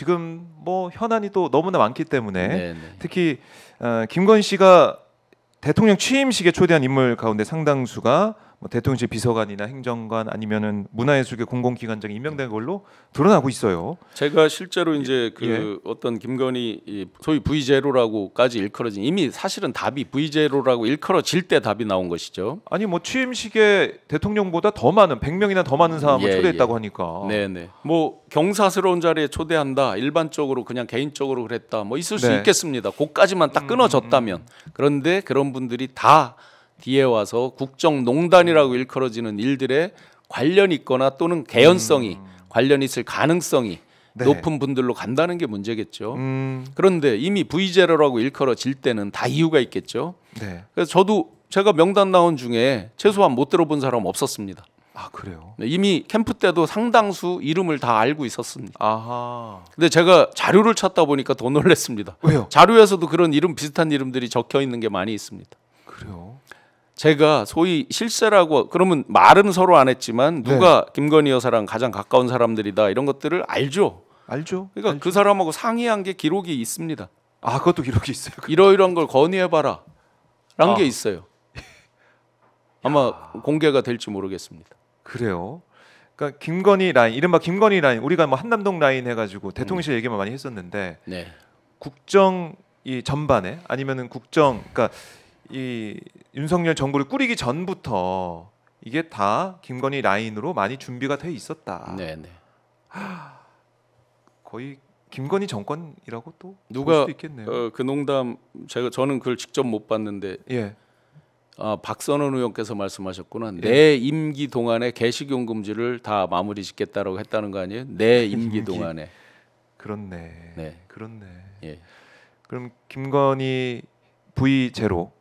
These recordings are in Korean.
지금 뭐 현안이 또 너무나 많기 때문에 네네. 네. 특히 어, 김건 씨가 대통령 취임식에 초대한 인물 가운데 상당수가 뭐 대통령실 비서관이나 행정관 아니면은 문화예술계 공공기관장 임명된 걸로 드러나고 있어요. 제가 실제로 이제 예. 그 예. 어떤 김건희 소위 V 제로라고까지 일컬어진 이미 사실은 답이 V 제로라고 일컬어질 때 답이 나온 것이죠. 아니 뭐 취임식에 대통령보다 더 많은 100명이나 더 많은 사람을 예, 초대했다고 예. 하니까. 네네. 뭐 경사스러운 자리에 초대한다. 일반적으로 그냥 개인적으로 그랬다. 뭐 있을 네. 수 있겠습니다. 그까지만 딱 음, 끊어졌다면. 음. 그런데 그런 분들이 다 뒤에 와서 국정농단이라고 음. 일컬어지는 일들에 관련 있거나 또는 개연성이 음. 관련 있을 가능성이 네. 높은 분들로 간다는 게 문제겠죠. 음. 그런데 이미 V제로라고 일컬어질 때는 다 이유가 있겠죠. 네. 그래서 저도 제가 명단 나온 중에 최소한 못 들어본 사람 없었습니다. 아 그래요? 네, 이미 캠프 때도 상당수 이름을 다 알고 있었습니다. 아하. 근데 제가 자료를 찾다 보니까 더 놀랐습니다. 왜요? 자료에서도 그런 이름 비슷한 이름들이 적혀 있는 게 많이 있습니다. 그래요? 제가 소위 실세라고 그러면 말은 서로 안 했지만 네. 누가 네. 김건희 여사랑 가장 가까운 사람들이다 이런 것들을 알죠. 알죠. 그러니까 알죠. 그 사람하고 상의한 게 기록이 있습니다. 아 그것도 기록이 있어요. 이러이러한 걸 건의해봐라. 라는 아. 게 있어요. 아마 공개가 될지 모르겠습니다. 그래요. 그러니까 김건희 라인, 이른바 김건희 라인, 우리가 뭐 한남동 라인 해가지고 음. 대통령실 음. 얘기만 많이 했었는데 네. 국정 이 전반에 아니면은 국정, 그러니까 이 윤석열 정부를 꾸리기 전부터 이게 다 김건희 라인으로 많이 준비가 돼 있었다. 네, 네. 거의 김건희 정권이라고 또 누가 어, 그 농담 제가 저는 그걸 직접 못 봤는데 예. 아, 박선원 의원께서 말씀하셨구나. 예. 내 임기 동안에 개식용금지를 다 마무리 짓겠다라고 했다는 거 아니에요? 내 임기, 임기. 동안에. 그렇네. 네. 그렇네. 예. 그럼 김건희 V 제로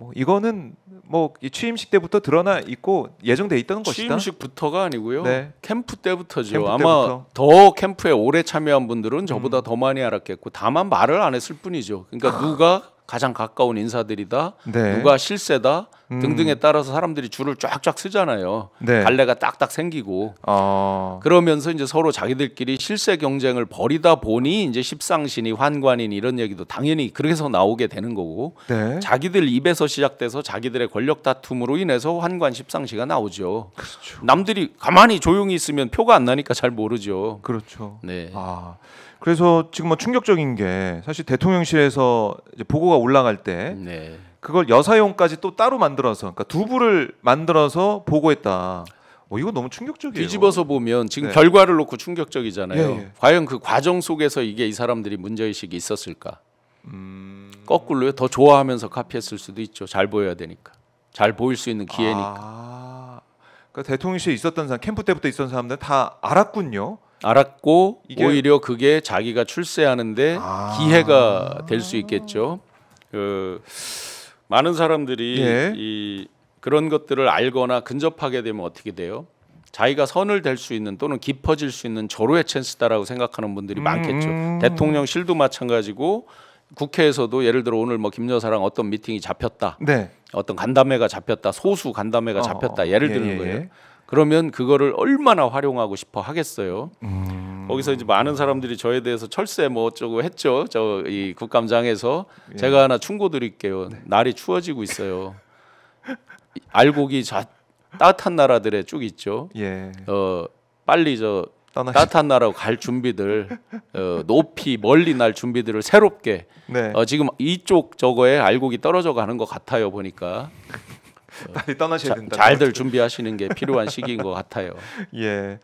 뭐 이거는 뭐 취임식 때부터 드러나 있고 예정돼 있던 것이다. 취임식부터가 아니고요. 네. 캠프 때부터죠. 캠프 아마 때부터. 더 캠프에 오래 참여한 분들은 저보다 음. 더 많이 알았겠고 다만 말을 안 했을 뿐이죠. 그러니까 아. 누가 가장 가까운 인사들이다 네. 누가 실세다 음. 등등에 따라서 사람들이 줄을 쫙쫙 쓰잖아요 네. 갈래가 딱딱 생기고 어. 그러면서 이제 서로 자기들끼리 실세 경쟁을 벌이다 보니 이제 십상신이 환관인 이런 얘기도 당연히 그래서 나오게 되는 거고 네. 자기들 입에서 시작돼서 자기들의 권력 다툼으로 인해서 환관 십상시가 나오죠 그렇죠. 남들이 가만히 조용히 있으면 표가 안 나니까 잘 모르죠 그렇죠 네. 아. 그래서 지금 뭐 충격적인 게 사실 대통령실에서 보고가 올라갈 때 네. 그걸 여사용까지 또 따로 만들어서 그러니까 두부를 만들어서 보고했다. 어, 이거 너무 충격적이에요. 뒤집어서 보면 지금 네. 결과를 놓고 충격적이잖아요. 예, 예. 과연 그 과정 속에서 이게 이 사람들이 문제 의식이 있었을까? 음... 거꾸로요. 더 좋아하면서 카피했을 수도 있죠. 잘 보여야 되니까. 잘 보일 수 있는 기회니까. 아... 그러니까 대통령실에 있었던 사람, 캠프 때부터 있었던 사람들 다 알았군요. 알았고 이게... 오히려 그게 자기가 출세하는데 아... 기회가 될 수 있겠죠. 그 많은 사람들이 예. 이 그런 것들을 알거나 근접하게 되면 어떻게 돼요? 자기가 선을 댈 수 있는 또는 깊어질 수 있는 절호의 찬스다라고 생각하는 분들이 음... 많겠죠. 대통령실도 마찬가지고 국회에서도 예를 들어 오늘 뭐 김여사랑 어떤 미팅이 잡혔다. 네. 어떤 간담회가 잡혔다. 소수 간담회가 어, 잡혔다. 어, 예를 예, 드는 예, 거예요. 예. 그러면 그거를 얼마나 활용하고 싶어 하겠어요. 음. 거기서 이제 많은 사람들이 저에 대해서 철새 뭐 어쩌고 했죠. 저이 국감장에서 예. 제가 하나 충고 드릴게요. 네. 날이 추워지고 있어요. 알곡이 자, 따뜻한 나라들에 쭉 있죠. 예. 어 빨리 저 따뜻한 나라로 갈 준비들 어, 높이 멀리 날 준비들을 새롭게 네. 어, 지금 이쪽 저거에 알곡이 떨어져 가는 것 같아요 보니까 어. 빨리 떠나셔야 된다. 잘들 준비하시는 게 필요한 시기인 것 같아요. 예.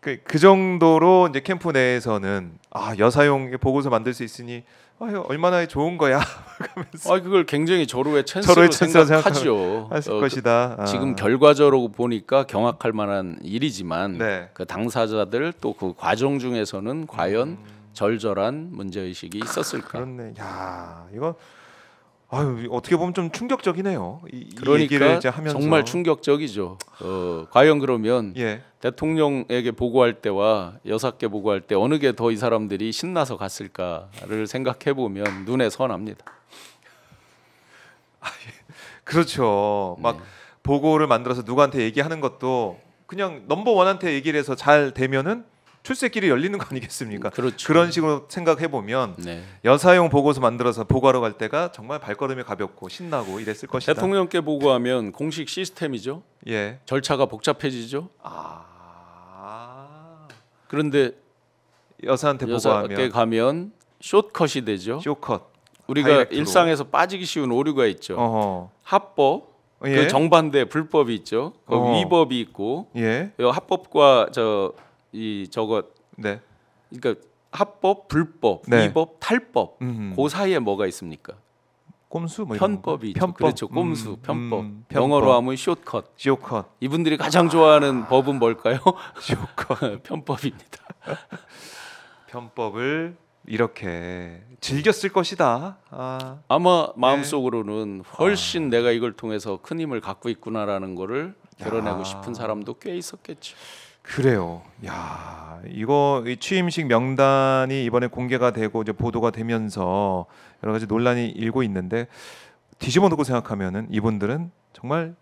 그, 그 정도로 이제 캠프 내에서는 아 여사용 보고서 만들 수 있으니 아, 얼마나 좋은 거야. 아 그걸 굉장히 절호의 찬스로 생각하죠. 하 어, 그 것이다. 아. 지금 결과적으로 보니까 경악할 만한 일이지만 네. 그 당사자들 또 그 과정 중에서는 과연 음. 절절한 문제 의식이 있었을까. 그렇네. 야 이거 아유 어떻게 보면 좀 충격적이네요. 이, 그러니까 이 정말 충격적이죠. 어, 과연 그러면 예. 대통령에게 보고할 때와 여사께 보고할 때 어느 게 더 이 사람들이 신나서 갔을까를 생각해 보면 눈에 선합니다. 아, 예. 그렇죠. 막 네. 보고를 만들어서 누구한테 얘기하는 것도 그냥 넘버 원한테 얘기를 해서 잘 되면은 출세길이 열리는 거 아니겠습니까? 그렇죠. 그런 식으로 생각해 보면 네. 여사용 보고서 만들어서 보고하러 갈 때가 정말 발걸음이 가볍고 신나고 이랬을 것이다. 대통령께 보고하면 공식 시스템이죠. 예. 절차가 복잡해지죠. 아. 그런데 여사한테 보고하면 가면 쇼컷이 되죠. 쇼컷. 우리가 하이렉트로. 일상에서 빠지기 쉬운 오류가 있죠. 어허. 합법 그 예? 그 정반대 불법이 있죠. 어. 위법이 있고 예? 합법과 저이 저것 네. 그러니까 합법, 불법, 네. 위법, 탈법 음흠. 그 사이에 뭐가 있습니까? 꼼수 뭐 편법이 편법 그렇죠 음, 꼼수 음, 편법 음, 영어로 하면 쇼컷 쇼컷 이분들이 가장 좋아하는 아... 법은 뭘까요? 쇼컷 편법입니다. 편법을 이렇게 즐겼을 것이다. 아, 마 네. 마음속으로는 네. 훨씬 아... 내가 이걸 통해서 큰 힘을 갖고 있구나라는 거를 드러내고 싶은 사람도 꽤 있었겠죠. 그래요. 야, 이거 이 취임식 명단이 이번에 공개가 되고 이제 보도가 되면서 여러 가지 논란이 일고 있는데 뒤집어 놓고 생각하면은 이분들은 정말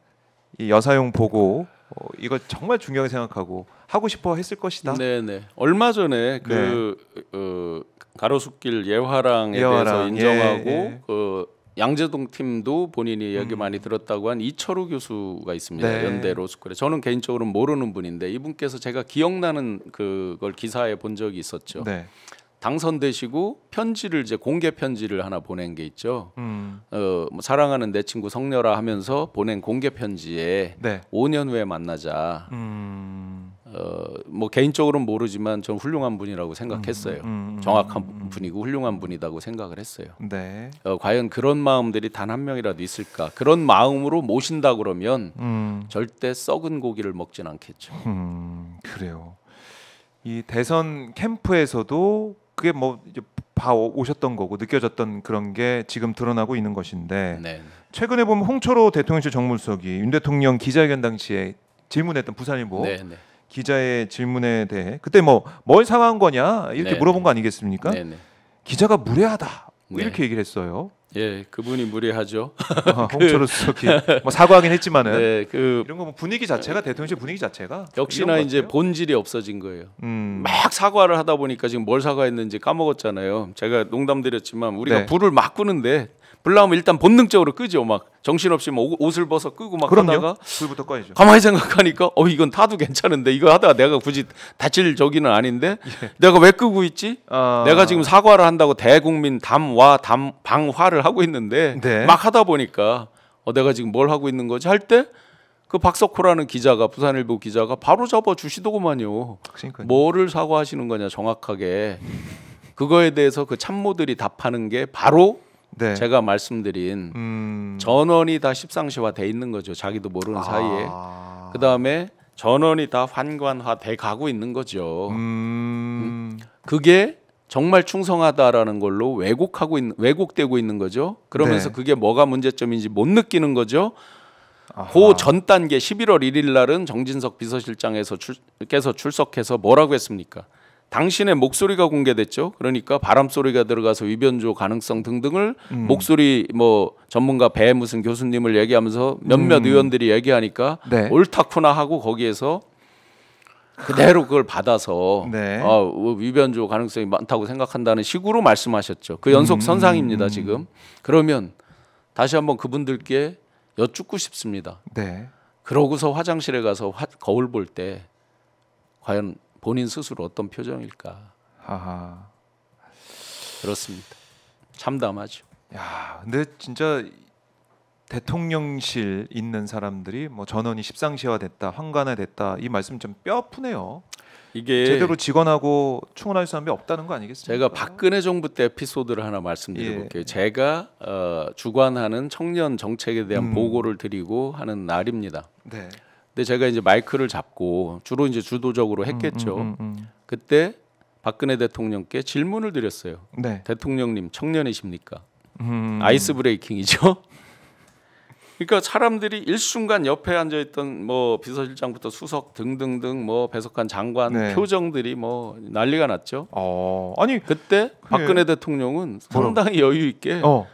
이 여사용 보고 어, 이걸 정말 중요하게 생각하고 하고 싶어 했을 것이다. 네, 네. 얼마 전에 그 네. 어, 가로수길 예화랑에 예화랑, 대해서 예, 인정하고 예, 예. 그 양재동 팀도 본인이 얘기 음. 많이 들었다고 한 이철우 교수가 있습니다. 네. 연대 로스쿨에 저는 개인적으로 모르는 분인데 이분께서 제가 기억나는 그걸 기사에 본 적이 있었죠. 네. 당선되시고 편지를 이제 공개 편지를 하나 보낸 게 있죠. 음. 어, 뭐 사랑하는 내 친구 성녀라 하면서 보낸 공개 편지에 네. 5년 후에 만나자. 음. 어뭐 개인적으로는 모르지만 전 훌륭한 분이라고 생각했어요. 음, 음, 음, 음. 정확한 분이고 훌륭한 분이라고 생각을 했어요. 네. 어, 과연 그런 마음들이 단 한 명이라도 있을까? 그런 마음으로 모신다 그러면 음. 절대 썩은 고기를 먹진 않겠죠. 음, 그래요. 이 대선 캠프에서도 그게 뭐 이제 봐 오셨던 거고 느껴졌던 그런 게 지금 드러나고 있는 것인데 네. 최근에 보면 홍철호 대통령실 정무수석이 윤 대통령 기자회견 당시에 질문했던 부산일보 네, 네. 기자의 질문에 대해 그때 뭐뭘 상한 거냐 이렇게 네네. 물어본 거 아니겠습니까? 네네. 네. 기자가 무례하다 네. 이렇게 얘기를 했어요. 예, 그분이 무례하죠. 홍철 어, 그 수석이 뭐 사과하긴 했지만은 네, 그 이런 거뭐 분위기 자체가 대통령실 분위기 자체가 역시나 이제 본질이 없어진 거예요. 음. 막 사과를 하다 보니까 지금 뭘 사과했는지 까먹었잖아요. 제가 농담드렸지만 우리가 네. 불을 막 끄는데 불나오면 일단 본능적으로 끄죠. 막 정신없이 막 뭐 옷을 벗어 끄고 막 그럼요. 하다가 불부터 꺼야죠. 가만히 생각하니까 어 이건 타도 괜찮은데 이거 하다가 내가 굳이 다칠 저기는 아닌데 예. 내가 왜 끄고 있지? 아... 내가 지금 사과를 한다고 대국민 담화 담 방화를 하고 있는데 네. 막 하다 보니까 어 내가 지금 뭘 하고 있는 거지 할 때 그 박석호라는 기자가 부산일보 기자가 바로 잡아 주시더구만요 뭐를 사과하시는 거냐 정확하게 그거에 대해서 그 참모들이 답하는 게 바로 네. 제가 말씀드린 음... 전원이 다 십상시화 돼 있는 거죠. 자기도 모르는 아... 사이에. 그 다음에 전원이 다 환관화 돼 가고 있는 거죠. 음... 그게 정말 충성하다라는 걸로 왜곡하고 있는 왜곡되고 있는 거죠. 그러면서 네. 그게 뭐가 문제점인지 못 느끼는 거죠. 그전 단계 11월 1일 날은 정진석 비서실장에서 출, 서 출석해서 뭐라고 했습니까? 당신의 목소리가 공개됐죠. 그러니까 바람 소리가 들어가서 위변조 가능성 등등을 음. 목소리 뭐 전문가 배 무슨 교수님을 얘기하면서 몇몇 음. 의원들이 얘기하니까 네. 옳다구나 하고 거기에서 그대로 그걸 받아서 네. 어, 위변조 가능성이 많다고 생각한다는 식으로 말씀하셨죠. 그 연속 음. 선상입니다 지금. 그러면 다시 한번 그분들께 여쭙고 싶습니다. 네. 그러고서 화장실에 가서 화, 거울 볼 때 과연 본인 스스로 어떤 표정일까? 하하. 그렇습니다. 참담하죠. 야, 근데 진짜 대통령실 있는 사람들이 뭐 전원이 십상시화됐다, 황간화됐다 이 말씀 좀 뼈아프네요. 이게 제대로 직원하고 충원할 사람이 없다는 거 아니겠습니까? 제가 박근혜 정부 때 에피소드를 하나 말씀드려볼게요. 예. 제가 어, 주관하는 청년 정책에 대한 음. 보고를 드리고 하는 날입니다. 네. 근데 제가 이제 마이크를 잡고 주로 이제 주도적으로 음, 했겠죠. 음, 음, 음, 그때 박근혜 대통령께 질문을 드렸어요. 네. 대통령님 청년이십니까? 음. 아이스 브레이킹이죠. 그러니까 사람들이 일순간 옆에 앉아 있던 뭐 비서실장부터 수석 등등등 뭐 배석한 장관 네. 표정들이 뭐 난리가 났죠. 어, 아니 그때 그게... 박근혜 대통령은 상당히 여유 있게 어.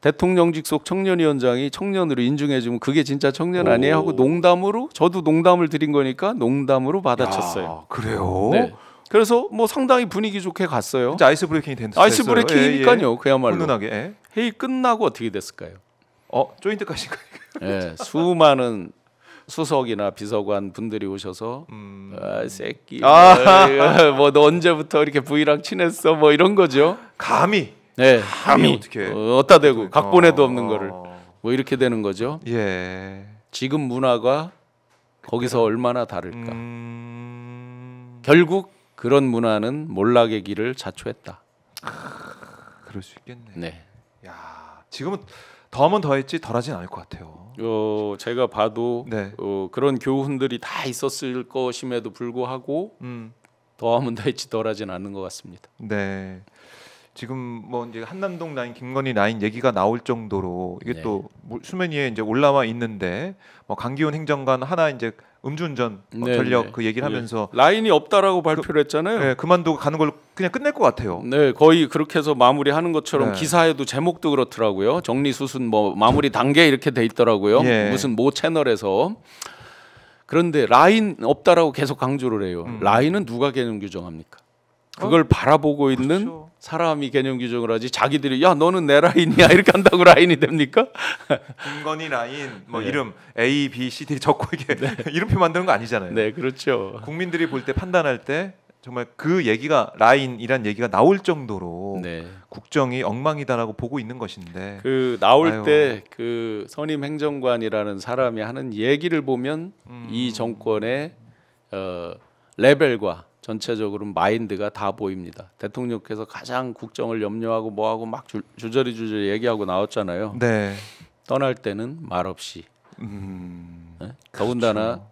대통령직 속 청년위원장이 청년으로 인중해주면 그게 진짜 청년 아니에요 하고 농담으로 저도 농담을 드린 거니까 농담으로 받아쳤어요. 야, 그래요? 네. 그래서 뭐 상당히 분위기 좋게 갔어요. 이제 아이스 브레이킹이 됐 아이스 브레이킹이니까요. 예, 예. 그야말로 훈훈하게 예. 회의 끝나고 어떻게 됐을까요? 어 조인트까지가. 예, 수많은 수석이나 비서관 분들이 오셔서 음... 아, 새끼 아, 뭐너 언제부터 이렇게 부이랑 친했어 뭐 이런 거죠. 감히 네. 감히 어떻게 어, 어디 대고 각본에도 어. 없는 어. 거를 뭐 이렇게 되는 거죠. 예. 지금 문화가 거기서 얼마나 다를까. 음... 결국 그런 문화는 몰락의 길을 자초했다. 아, 그럴 수 있겠네. 네. 야, 지금은 더하면 더했지 덜하진 않을 것 같아요. 어, 제가 봐도 네. 어, 그런 교훈들이 다 있었을 것임에도 불구하고 음. 더하면 더했지 덜하진 않는 것 같습니다. 네. 지금 뭐 이제 한남동 라인, 김건희 라인 얘기가 나올 정도로 이게 네. 또 수면 위에 이제 올라와 있는데 뭐 강기훈 행정관 하나 이제 음주운전 뭐 네, 전력 그 네. 그 얘기를 하면서 예. 라인이 없다라고 발표를 그, 했잖아요. 네, 그만두고 가는 걸 그냥 끝낼 것 같아요. 네, 거의 그렇게 해서 마무리하는 것처럼 네. 기사에도 제목도 그렇더라고요. 정리 수순 뭐 마무리 단계 이렇게 돼 있더라고요. 예. 무슨 모 채널에서 그런데 라인 없다라고 계속 강조를 해요. 음. 라인은 누가 개념 규정합니까? 어? 그걸 어? 바라보고 있는 그렇죠. 사람이 개념 규정을 하지 자기들이 야 너는 내 라인이야 이렇게 한다고 라인이 됩니까? 김건희 라인 뭐 네. 이름 A, B, C, D 적고 이게 네. 이름표 만드는 거 아니잖아요. 네, 그렇죠. 국민들이 볼 때 판단할 때 정말 그 얘기가 라인이란 얘기가 나올 정도로 네. 국정이 엉망이다라고 보고 있는 것인데 그 나올 때 그 선임 행정관이라는 사람이 하는 얘기를 보면 음. 이 정권의 어, 레벨과 전체적으로 마인드가 다 보입니다. 대통령께서 가장 국정을 염려하고 뭐하고 막 주, 저리 주저리 얘기하고 나왔잖아요. 네. 떠날 때는 말없이. 음, 네? 더군다나 그렇죠.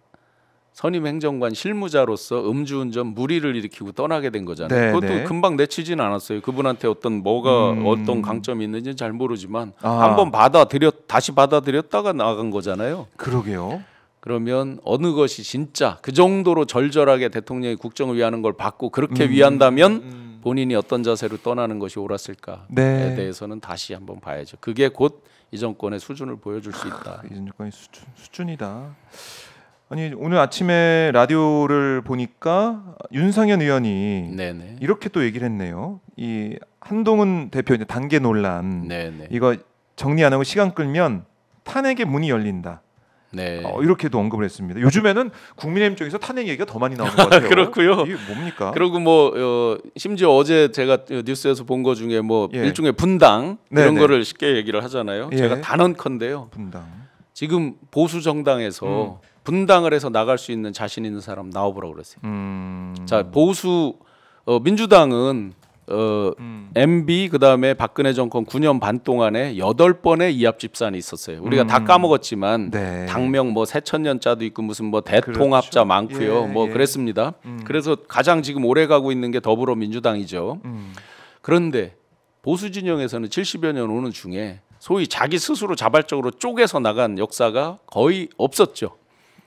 선임 행정관 실무자로서 음주운전 무리를 일으키고 떠나게 된 거잖아요. 네, 그것도 네. 금방 내치진 않았어요. 그분한테 어떤 뭐가 음. 어떤 강점이 있는지는 잘 모르지만 아. 한번 받아들였 다시 받아들였다가 나간 거잖아요. 그러게요. 그러면 어느 것이 진짜 그 정도로 절절하게 대통령이 국정을 위하는 걸 받고 그렇게 음, 위한다면 음. 본인이 어떤 자세로 떠나는 것이 옳았을까에 네. 대해서는 다시 한번 봐야죠. 그게 곧 이 정권의 수준을 보여줄 수 있다. 이 정권의 수준, 수준이다. 아니 오늘 아침에 라디오를 보니까 윤상현 의원이 네네. 이렇게 또 얘기를 했네요. 이 한동훈 대표 이 단계 논란 네네. 이거 정리 안 하고 시간 끌면 탄핵의 문이 열린다. 네. 어, 이렇게도 언급을 했습니다. 요즘에는 국민의힘 쪽에서 탄핵 얘기가 더 많이 나오는 것 같아요. 그렇고요. 이게 뭡니까? 그리고 뭐 어, 심지어 어제 제가 뉴스에서 본 거 중에 뭐 예. 일종의 분당 네 이런 네. 거를 쉽게 얘기를 하잖아요. 예. 제가 단언컨대요. 분당. 지금 보수 정당에서 음. 분당을 해서 나갈 수 있는 자신 있는 사람 나와보라고 그랬어요. 음... 자 보수 어, 민주당은 어, 음. MB 그다음에 박근혜 정권 9년 반 동안에 여덟 번의 이합 집산이 있었어요. 우리가 음. 다 까먹었지만 네. 당명 뭐새천년자도 있고 무슨 뭐 그렇죠. 대통합자 그렇죠. 많고요. 예, 뭐 예. 그랬습니다. 음. 그래서 가장 지금 오래 가고 있는 게 더불어민주당이죠. 음. 그런데 보수 진영에서는 70여 년 오는 중에 소위 자기 스스로 자발적으로 쪼개서 나간 역사가 거의 없었죠.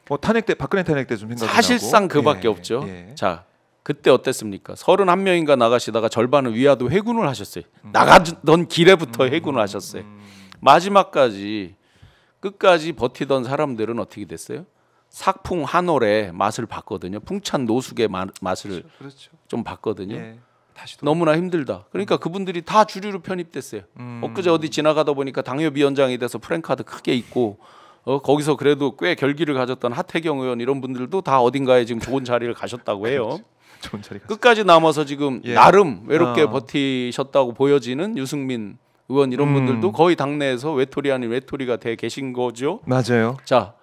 뭐 탄핵 때 박근혜 탄핵 때 좀 생각나고 사실상 그밖에 예, 없죠. 예. 자 그때 어땠습니까? 31명인가 나가시다가 절반은 위아도 회군을 하셨어요. 음. 나가던 길에부터 음. 회군을 하셨어요. 음. 마지막까지 끝까지 버티던 사람들은 어떻게 됐어요? 삭풍 한올의 맛을 봤거든요. 풍찬 노숙의 마, 맛을 그렇죠, 그렇죠. 좀 봤거든요. 예, 너무나 힘들다. 그러니까 음. 그분들이 다 주류로 편입됐어요. 음. 엊그제 어디 지나가다 보니까 당협위원장이 돼서 프랭카드 크게 있고 어, 거기서 그래도 꽤 결기를 가졌던 하태경 의원 이런 분들도 다 어딘가에 지금 좋은 자리를 가셨다고 해요. 그렇죠. 좋은 자리 끝까지 남아서 지금 예. 나름 외롭게 어. 버티셨다고 보여지는 유승민 의원 이런 음. 분들도 거의 당내에서 외톨이 아닌 외톨이가 돼 계신 거죠. 맞아요. 자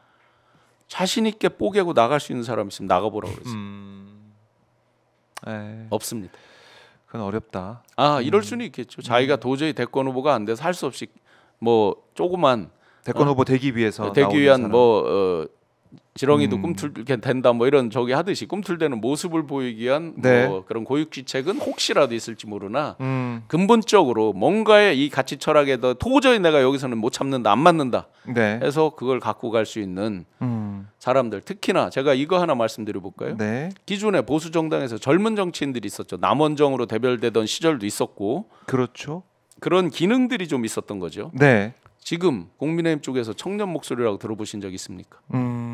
자신 있게 뽀개고 나갈 수 있는 사람 있으면 나가보라고 그랬어요. 음. 예. 없습니다. 그건 어렵다. 아 이럴 음. 수는 있겠죠. 자기가 음. 도저히 대권 후보가 안 돼서 할수 없이 뭐 조그만 대권 어, 후보 되기 위해서 되기 위한 사람. 뭐 어, 지렁이도 음. 꿈틀게 된다 뭐 이런 저기 하듯이 꿈틀대는 모습을 보이기 위한 뭐 네. 뭐 그런 고육지책은 혹시라도 있을지 모르나 음. 근본적으로 뭔가의 이 가치 철학에 더 도저히 내가 여기서는 못 참는다 안 맞는다 네. 해서 그걸 갖고 갈 수 있는 음. 사람들 특히나 제가 이거 하나 말씀드려 볼까요 네. 기존에 보수 정당에서 젊은 정치인들이 있었죠 남원정으로 대별되던 시절도 있었고 그렇죠 그런 기능들이 좀 있었던 거죠 네. 지금 국민의힘 쪽에서 청년 목소리라고 들어보신 적 있습니까? 음.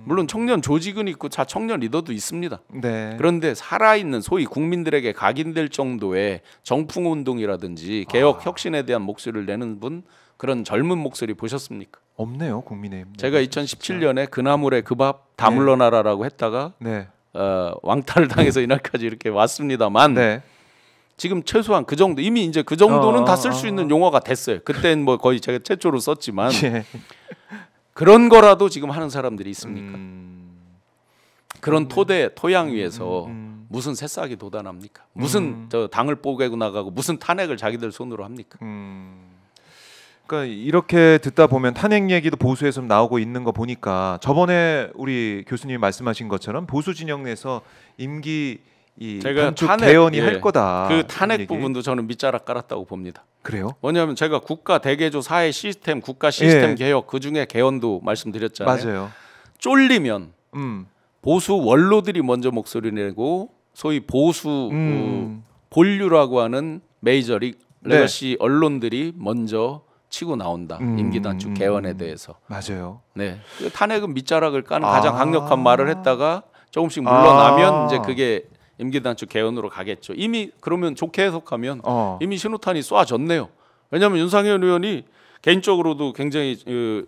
음. 물론 청년 조직은 있고 자 청년 리더도 있습니다. 네. 그런데 살아있는 소위 국민들에게 각인될 정도의 정풍 운동이라든지 개혁 아. 혁신에 대한 목소리를 내는 분 그런 젊은 목소리 보셨습니까? 없네요 국민의힘. 제가 2017년에 그나물에 그 밥 다 물러나라라고 네. 했다가 네. 어, 왕따를 네. 당해서 이날까지 이렇게 왔습니다만 네. 지금 최소한 그 정도 이미 이제 그 정도는 어, 다쓸수 어, 어. 있는 어. 용어가 됐어요. 그때는 뭐 거의 제가 최초로 썼지만. 예. 그런 거라도 지금 하는 사람들이 있습니까? 음. 그런 토대 토양 음, 위에서 음, 음. 무슨 새싹이 돋아납니까? 무슨 음. 저 당을 뽀개고 나가고 무슨 탄핵을 자기들 손으로 합니까? 음. 그러니까 이렇게 듣다 보면 탄핵 얘기도 보수에서 나오고 있는 거 보니까 저번에 우리 교수님이 말씀하신 것처럼 보수 진영 내에서 임기 이 제가 탄핵, 개헌이 예. 할 거다. 그 탄핵 부분도 저는 밑자락 깔았다고 봅니다. 그래요? 뭐냐면 제가 국가 대개조 사회 시스템 국가 시스템 예. 개혁 그 중에 개헌도 말씀드렸잖아요. 맞아요. 쫄리면 음. 보수 원로들이 먼저 목소리 내고 소위 보수 그 음. 그 본류라고 하는 메이저리 네. 레거시 네. 언론들이 먼저 치고 나온다 음. 임기 단축 개헌에 대해서 맞아요. 네 그 탄핵은 밑자락을 까는 아. 가장 강력한 말을 했다가 조금씩 물러나면 아. 이제 그게 임기단축 개헌으로 가겠죠. 이미 그러면 좋게 해석하면 어. 이미 신호탄이 쏘아졌네요 왜냐하면 윤상현 의원이 개인적으로도 굉장히 그,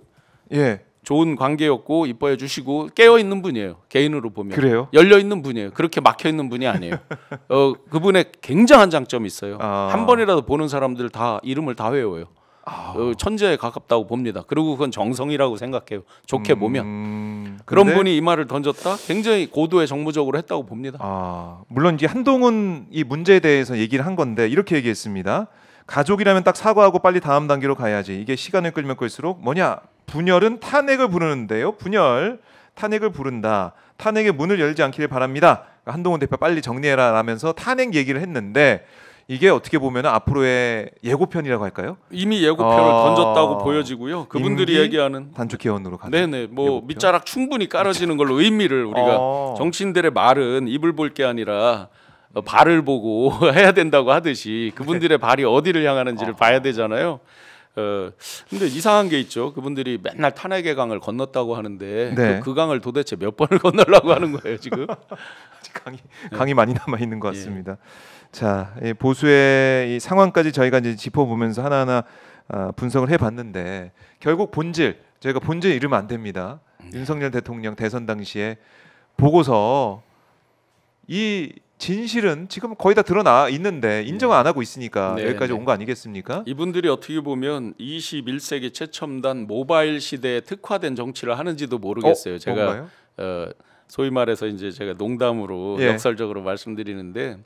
예. 좋은 관계였고 이뻐해 주시고 깨어 있는 분이에요. 개인으로 보면 그래요? 열려 있는 분이에요. 그렇게 막혀 있는 분이 아니에요. 어, 그분의 굉장한 장점이 있어요. 아. 한 번이라도 보는 사람들 다 이름을 다 외워요. 아. 어, 천재에 가깝다고 봅니다. 그리고 그건 정성이라고 생각해요. 좋게 음, 보면 그런 근데, 분이 이 말을 던졌다. 굉장히 고도의 정무적으로 했다고 봅니다. 아, 물론 이제 한동훈 이 문제에 대해서 얘기를 한 건데 이렇게 얘기했습니다. 가족이라면 딱 사과하고 빨리 다음 단계로 가야지. 이게 시간을 끌면 끌수록 뭐냐 분열은 탄핵을 부르는데요. 분열 탄핵을 부른다. 탄핵의 문을 열지 않기를 바랍니다. 그러니까 한동훈 대표 빨리 정리해라 라면서 탄핵 얘기를 했는데 이게 어떻게 보면 앞으로의 예고편이라고 할까요? 이미 예고편을 어... 던졌다고 보여지고요. 그분들이 얘기하는 단축 개헌으로 가 네네 뭐 예고편? 밑자락 충분히 깔아지는 걸로 의미를 우리가 어... 정치인들의 말은 입을 볼 게 아니라 발을 보고 해야 된다고 하듯이 그분들의 발이 어디를 향하는지를 어... 봐야 되잖아요. 어, 근데 이상한 게 있죠. 그분들이 맨날 탄핵의 강을 건넜다고 하는데 네. 그, 그, 강을 도대체 몇 번을 건널라고 하는 거예요 지금? 아직 강이 강이 많이 남아 있는 것 예. 같습니다. 예. 자 보수의 이 상황까지 저희가 이제 짚어보면서 하나하나 어, 분석을 해봤는데 결국 본질 저희가 본질 이러면 안 됩니다. 네. 윤석열 대통령 대선 당시에 보고서 이 진실은 지금 거의 다 드러나 있는데 인정 네. 안 하고 있으니까 네, 여기까지 네. 온거 아니겠습니까? 이분들이 어떻게 보면 21세기 최첨단 모바일 시대에 특화된 정치를 하는지도 모르겠어요. 어? 제가 어, 소위 말해서 이제 제가 농담으로 예. 역설적으로 말씀드리는데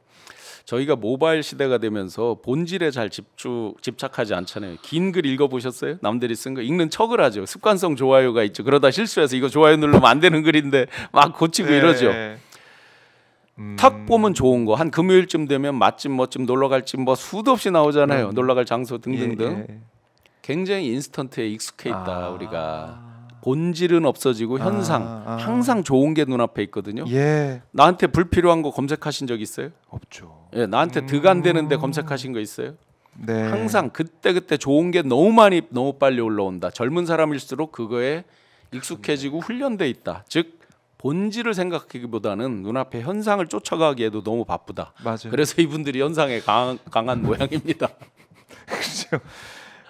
저희가 모바일 시대가 되면서 본질에 잘 집중 집착하지 않잖아요. 긴 글 읽어 보셨어요? 남들이 쓴 거 읽는 척을 하죠. 습관성 좋아요가 있죠. 그러다 실수해서 이거 좋아요 누르면 안 되는 글인데 막 고치고 네. 이러죠. 음. 탁 보면 좋은 거 한 금요일쯤 되면 맛집 뭐쯤 놀러 갈 집 뭐 수도 없이 나오잖아요. 음. 놀러 갈 장소 등등등. 예, 예. 굉장히 인스턴트에 익숙해 있다 아. 우리가. 본질은 없어지고 아, 현상 아, 아. 항상 좋은 게 눈앞에 있거든요. 예. 나한테 불필요한 거 검색하신 적 있어요? 없죠. 예, 나한테 음. 득안 되는데 음. 검색하신 거 있어요? 네. 항상 그때 그때 좋은 게 너무 많이 너무 빨리 올라온다. 젊은 사람일수록 그거에 익숙해지고 훈련돼 있다. 즉 본질을 생각하기보다는 눈앞의 현상을 쫓아가기에도 너무 바쁘다. 맞아요. 그래서 이분들이 현상에 강, 한 모양입니다. 그렇죠.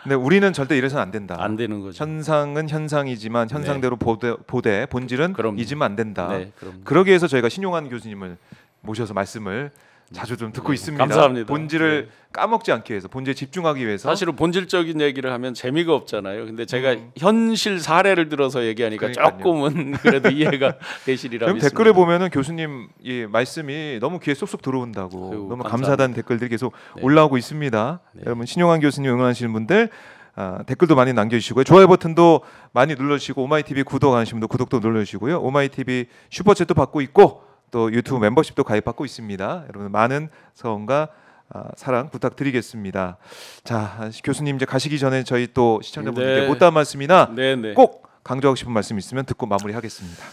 근데 우리는 절대 이래서안 된다. 안 되는 거죠. 현상은 현상이지만 현상대로 네. 보대, 보대 본질은 그, 잊으면 안 된다. 네, 그러기 위해서 저희가 신용환 교수님을 모셔서 말씀을 자주 좀 듣고 네, 있습니다. 감사합니다. 본질을 네. 까먹지 않기 위해서 본질 집중하기 위해서 사실은 본질적인 얘기를 하면 재미가 없잖아요. 근데 제가 음. 현실 사례를 들어서 얘기하니까 그러니까요. 조금은 그래도 이해가 되시리라 믿습니다. 댓글에 보면은 교수님 예, 말씀이 너무 귀에 쏙쏙 들어온다고 너무 감사합 감사하다는 댓글들이 계속 네. 올라오고 있습니다. 네. 여러분 신용환 교수님 응원하시는 분들 아, 댓글도 많이 남겨주시고요. 좋아요 버튼도 많이 눌러주시고 오마이TV 구독 하시면 구독도 눌러주시고요. 오마이TV 슈퍼챗도 받고 있고 또 유튜브 멤버십도 가입받고 있습니다. 여러분 많은 성원과 아, 사랑 부탁드리겠습니다. 자 교수님 이제 가시기 전에 저희 또 시청자분들께 네. 못다한 말씀이나 네네. 꼭 강조하고 싶은 말씀 있으면 듣고 마무리하겠습니다.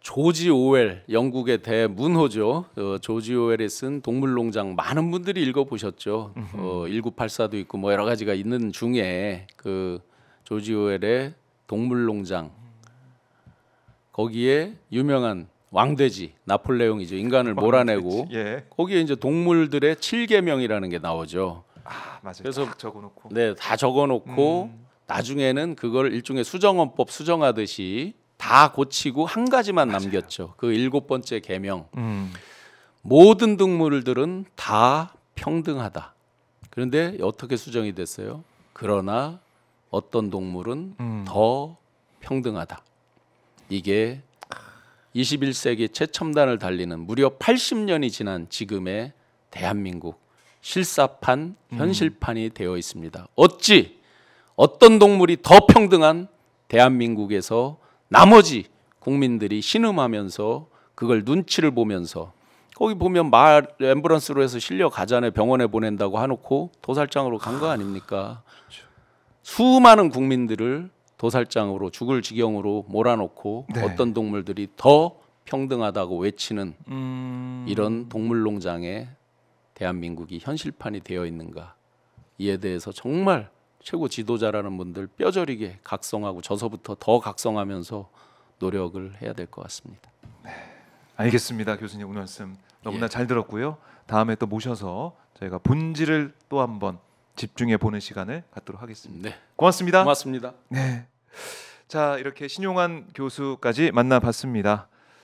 조지 오웰 영국의 대문호죠. 어, 조지 오웰이 쓴 동물농장 많은 분들이 읽어보셨죠. 어, 1984도 있고 뭐 여러 가지가 있는 중에 그 조지 오웰의 동물농장 거기에 유명한 왕돼지 나폴레옹이죠. 인간을 몰아내고 예. 거기에 이제 동물들의 7계명이라는 게 나오죠. 아, 맞아요. 그래서 다 적어놓고 네, 다 적어놓고 음. 나중에는 그걸 일종의 수정헌법 수정하듯이 다 고치고 한 가지만 맞아요. 남겼죠. 그 일곱 번째 계명. 음. 모든 동물들은 다 평등하다. 그런데 어떻게 수정이 됐어요? 그러나 어떤 동물은 음. 더 평등하다. 이게 21세기 최첨단을 달리는 무려 80년이 지난 지금의 대한민국 실사판 음. 현실판이 음. 되어 있습니다. 어찌 어떤 동물이 더 평등한 대한민국에서 나머지 국민들이 신음하면서 그걸 눈치를 보면서 거기 보면 말 앰뷸런스로 해서 실려 가자네 병원에 보낸다고 하놓고 도살장으로 간 거 아닙니까? 그렇죠. 수많은 국민들을 도살장으로 죽을 지경으로 몰아놓고 네. 어떤 동물들이 더 평등하다고 외치는 음... 이런 동물농장에 대한민국이 현실판이 되어 있는가 이에 대해서 정말 최고 지도자라는 분들 뼈저리게 각성하고 저서부터 더 각성하면서 노력을 해야 될 것 같습니다. 네, 알겠습니다, 교수님 오늘 말씀 너무나 예. 잘 들었고요. 다음에 또 모셔서 저희가 본질을 또 한번 집중해 보는 시간을 갖도록 하겠습니다. 네. 고맙습니다. 고맙습니다. 네. 자, 이렇게 신용환 교수까지 만나봤습니다.